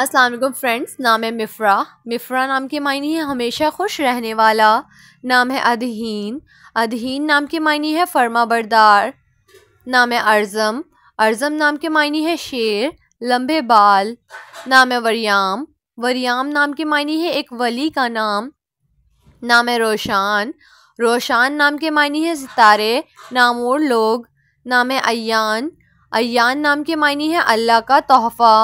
Aslam friends नाम है मिफ्रा मिफ्रा नाम के मायने है हमेशा खुश रहने वाला नाम है अधहीन अधहीन नाम के मायने है फर्मा बरदार नाम है अर्ज़म अर्ज़म नाम के मायने है शेर लंबे बाल नाम है वरियाम वरियाम नाम के मायने है एक वली का नाम नाम है रोशान रोशान नाम के मायने है सितारे नाम और लोग नाम है अयान अन नाम के मायने है अल्लाह का तोहफ़ा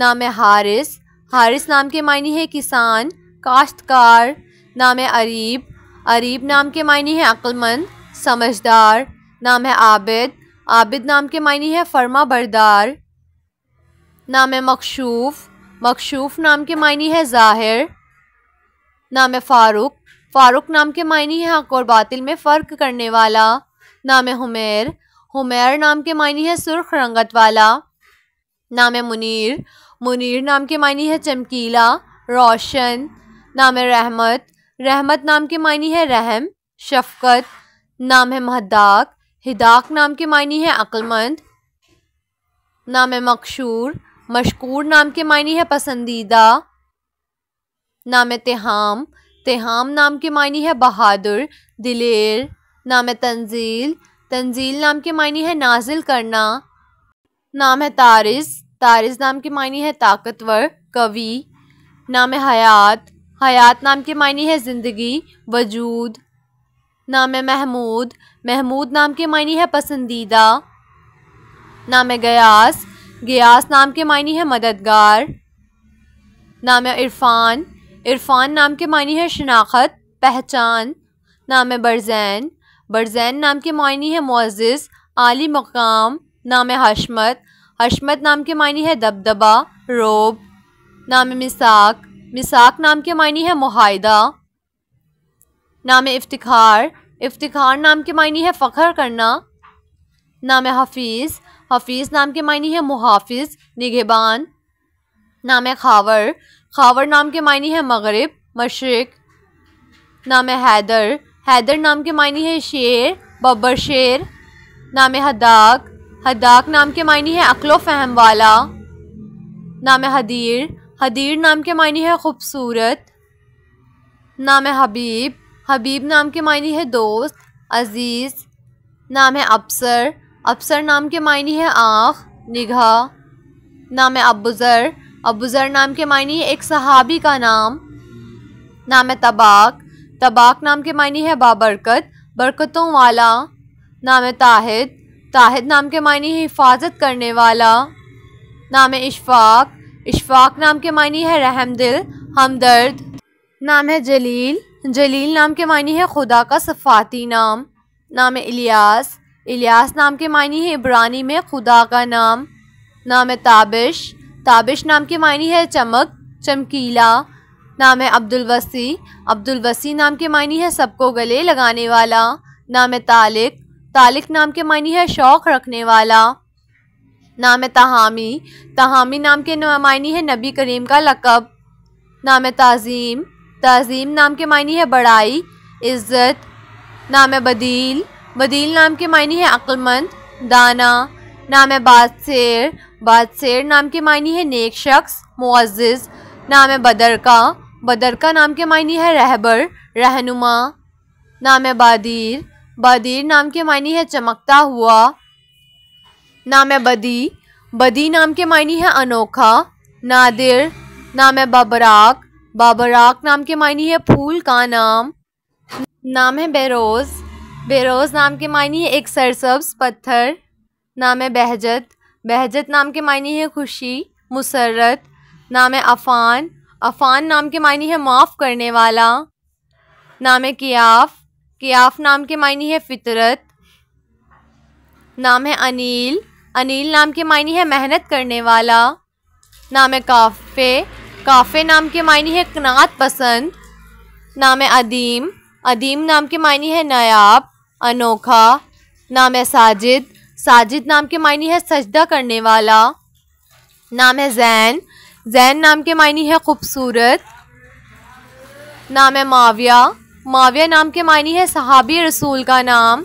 नाम है हारिस हारिस नाम के मायने है किसान काश्तकार नाम है अरीब अरीब नाम के मायने है अक्लमंद समझदार नाम है आबिद आबिद नाम के मायने है फर्मा बरदार नाम है मकशूफ़ मकशूफ़ नाम के मायने है ज़ाहिर नाम है फ़ारूक फ़ारूक नाम के मायने है हक और बातिल में फ़र्क करने वाला नाम है हुमैर हुमैर नाम के मायने है सुर्ख रंगत वाला नाम है मुनीर मुनीर नाम के मायने है चमकीला रोशन नाम है रहमत रहमत नाम के मायने है रहम शफकत नाम है महदाक हिदाक नाम के मायने है अक्लमंद नाम है मकशूर मशकूर नाम के मायने है पसंदीदा नाम है तेहाम तेहाम नाम के मायने है बहादुर दिलेर नाम है तंजील तंजील नाम के मायने है नाजिल करना नाम है तारिस इस नाम के मायने है ताकतवर कवि नाम हयात हयात नाम के मायने है ज़िंदगी वजूद नाम महमूद महमूद नाम के मायने है पसंदीदा नाम गयास गयास नाम के मायने है मददगार नाम इरफान इरफान नाम के मायने है शनाख्त पहचान नाम बरजैन बरजैन नाम के मायने है मोज़ आली मकाम नाम हशमत हशमत नाम के मायने है दबदबा रोब नाम मिसाक मिसाक नाम के मायने है माहिदा नाम इफ्तार इफ्तार नाम के मायने है फ़खर करना नाम हफीज़ हफीज़ नाम के मायने है मुहाफिज निगहबान नाम खावर खावर नाम के मायने है मगरब मशरक नाम हैदर हैदर नाम के मायने है शेर बब्बर शेर नाम हदाक हदाक नाम के मायने है अक्लो फहम वाला नाम हदीर हदीर नाम के मायने है खूबसूरत नाम है हबीब हबीब नाम के मायने है दोस्त अज़ीज़ नाम है अफसर अफसर नाम के मायने है आँख निगाह नाम है अबूज़र नाम के मायने है एक सहाबी का नाम नाम है तबाक तबाक नाम के मायने है बाबरकत बरकतों वाला नाम है ताहिद ताहिद नाम के मायने है हिफाजत करने वाला नाम है इशफाक इशफाक नाम के मायने है रहम दिल हमदर्द नाम है जलील जलील नाम के मायने है खुदा का सफ़ाती नाम नाम है इलियास इलियास नाम के मायने है इब्रानी में खुदा का नाम नाम है ताबिश ताबिश नाम के मायने है चमक चमकीला नाम है अब्दुल वसी अब्दुल वसी नाम के मायने है सबको गले लगाने वाला नाम है तालिक तालिक नाम के मानी है शौक़ रखने वाला नाम है तहामी तहामी नाम के मानी है नबी करीम का लकब नाम है तज़ीम तज़ीम नाम के मानी है बड़ाई इज़्ज़त नाम है बदील बदील नाम के मानी है अक्लमंद दाना नाम है बादशेर बादशेर नाम के मानी है नेक शख्स मुआज़ नाम है बदरका बदरका नाम के मानी है रहबर रहनुमा नाम है बादीर बदीर नाम के मायने है चमकता हुआ नाम है बदी बदी नाम के मायने है अनोखा नादिर नाम है बबराक बबराक नाम के मायने है फूल का नाम नाम है बेरोज़ बेरोज़ नाम के मायने है एक सरसब्स पत्थर नाम है बहजत बहजत नाम के मायने है खुशी मुसरत नाम है अफ़ान अफ़ान नाम के मायने है माफ़ करने वाला नाम है कियाफ़ कियाफ नाम के मायने है फितरत नाम है अनिल अनिल नाम के मायने है मेहनत करने वाला नाम है काफ़े काफ़े नाम के मायने है कनात पसंद नाम है अदीम अदीम नाम के मायने है नायाब अनोखा नाम है साजिद साजिद नाम के मायने है सजदा करने वाला नाम है जैन जैन नाम के मायने है खूबसूरत नाम है माविया माविया नाम के मायने है सहाबी रसूल का नाम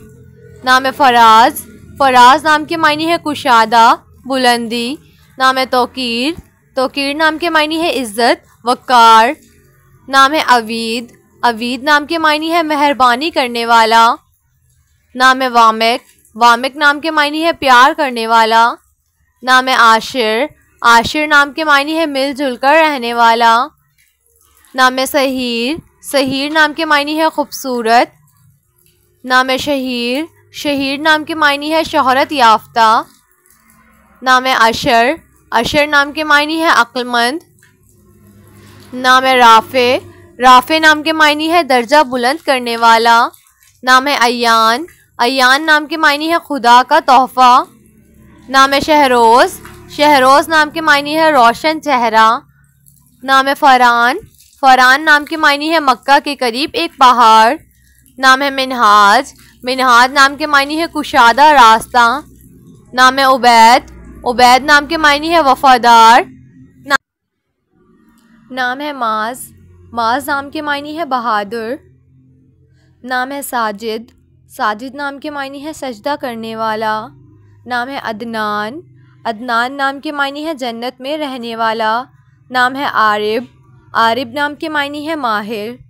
नाम है फराज फराज नाम के मायने है कुशादा बुलंदी नाम है तोकीर तोकीर नाम के मायने है इज़्ज़त वक़ार नाम है अवीद अवीद नाम के मायने है मेहरबानी करने वाला नाम है वामिक वामिक नाम के मायने है प्यार करने वाला नाम है आशिर आशिर नाम के मायने है मिलजुल कर रहने वाला नाम है सहीर शहीर नाम के मायने है खूबसूरत नाम शहीर शहीर नाम के मायने है शहरत याफ्ता नाम अशर अशर नाम के मायने है अक्लमंद नाम राफ़े राफ़े नाम के मायने है दर्जा बुलंद करने वाला नाम अयान अयान नाम के मायने है खुदा का तोहफ़ा नाम शहरोज़ शहरोज़ नाम के मायने है रोशन चेहरा नाम फरहान फरान नाम के मायने है मक्का के करीब एक पहाड़ नाम है मिनहाज मिनहाज नाम के मायने है कुशादा रास्ता नाम है उबैद उबैद नाम के मायने है वफ़ादार ना, नाम है माज माज नाम के मायने है बहादुर नाम है साजिद साजिद नाम के मायने है सजदा करने वाला नाम है अदनान अदनान नाम के मायने है जन्नत में रहने वाला नाम है आरिफ आरिब नाम के मायने हैं माहिर